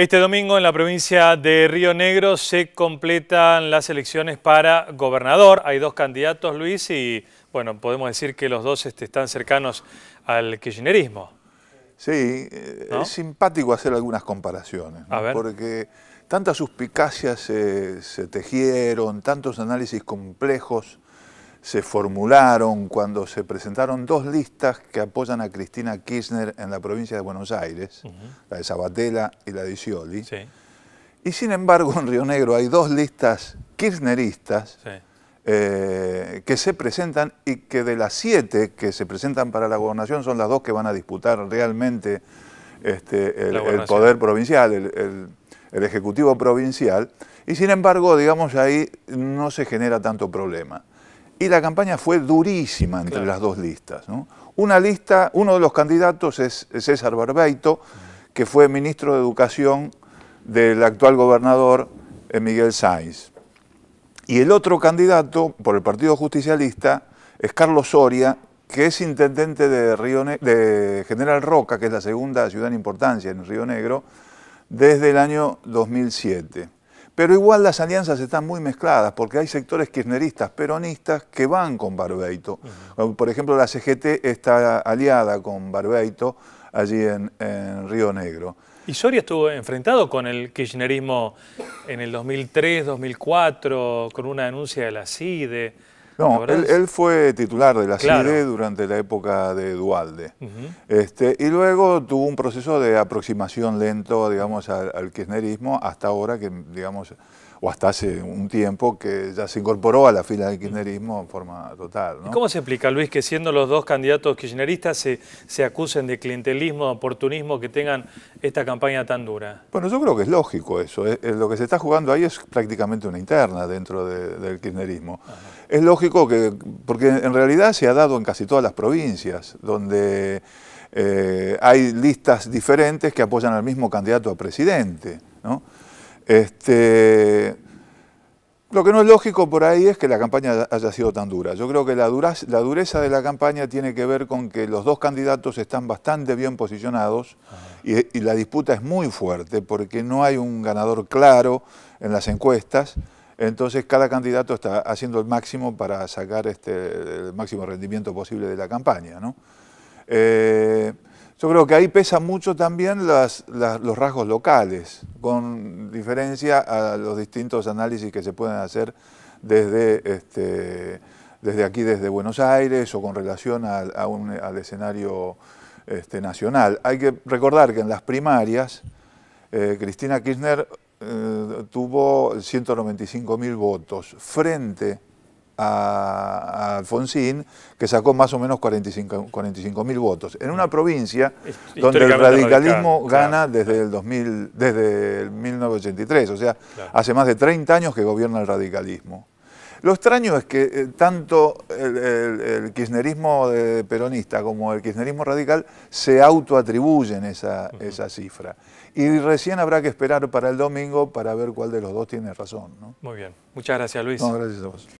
Este domingo en la provincia de Río Negro se completan las elecciones para gobernador. Hay dos candidatos, Luis, y bueno, podemos decir que los dos este, están cercanos al kirchnerismo. Sí, es simpático hacer algunas comparaciones, porque tantas suspicacias se tejieron, tantos análisis complejos se formularon cuando se presentaron dos listas que apoyan a Cristina Kirchner en la provincia de Buenos Aires, la de Sabatella y la de Scioli. Y sin embargo en Río Negro hay dos listas kirchneristas eh, que se presentan y que de las siete que se presentan para la gobernación son las dos que van a disputar realmente este, el, poder provincial, el Ejecutivo provincial. Y sin embargo, digamos, ahí no se genera tanto problema. Y la campaña fue durísima entre las dos listas. Una lista, uno de los candidatos es César Barbeito, que fue ministro de Educación del actual gobernador eh, Miguel Sáenz. Y el otro candidato por el Partido Justicialista es Carlos Soria, que es intendente de, Río de General Roca, que es la segunda ciudad en importancia en Río Negro, desde el año 2007. Pero igual las alianzas están muy mezcladas, porque hay sectores kirchneristas, peronistas, que van con Barbeito. Por ejemplo, la CGT está aliada con Barbeito allí en, en, Río Negro. Y Soria estuvo enfrentado con el kirchnerismo en el 2003, 2004, con una denuncia de la CIDE. No, él, fue titular de la claro. durante la época de Dualde. este, y luego tuvo un proceso de aproximación lento, digamos, al, kirchnerismo, hasta ahora que, digamos, o hasta hace un tiempo que ya se incorporó a la fila del kirchnerismo en forma total. cómo se explica, Luis, que siendo los dos candidatos kirchneristas se, se acusen de clientelismo, de oportunismo, que tengan esta campaña tan dura? Bueno, yo creo que es lógico eso. lo que se está jugando ahí es prácticamente una interna dentro del kirchnerismo. Es lógico que, porque en realidad se ha dado en casi todas las provincias, donde eh, hay listas diferentes que apoyan al mismo candidato a presidente. Este, lo que no es lógico por ahí es que la campaña haya sido tan dura. Yo creo que la, dureza de la campaña tiene que ver con que los dos candidatos están bastante bien posicionados y la disputa es muy fuerte porque no hay un ganador claro en las encuestas. Entonces cada candidato está haciendo el máximo para sacar este, el máximo rendimiento posible de la campaña. Eh, yo creo que ahí pesa mucho también los rasgos locales, con diferencia a los distintos análisis que se pueden hacer desde, este, desde aquí, desde Buenos Aires, o con relación al escenario este, nacional. Hay que recordar que en las primarias, eh, Cristina Kirchner eh, tuvo 195 mil votos frente a, Alfonsín, que sacó más o menos 45 mil votos. En una mm. provincia donde el radicalismo gana desde, el 2000, desde el 1983, o sea, hace más de 30 años que gobierna el radicalismo. Lo extraño es que eh, tanto el, kirchnerismo peronista como el kirchnerismo radical se autoatribuyen esa, esa cifra. Y recién habrá que esperar para el domingo para ver cuál de los dos tiene razón. Muy bien. Muchas gracias, Luis. No, gracias a vos.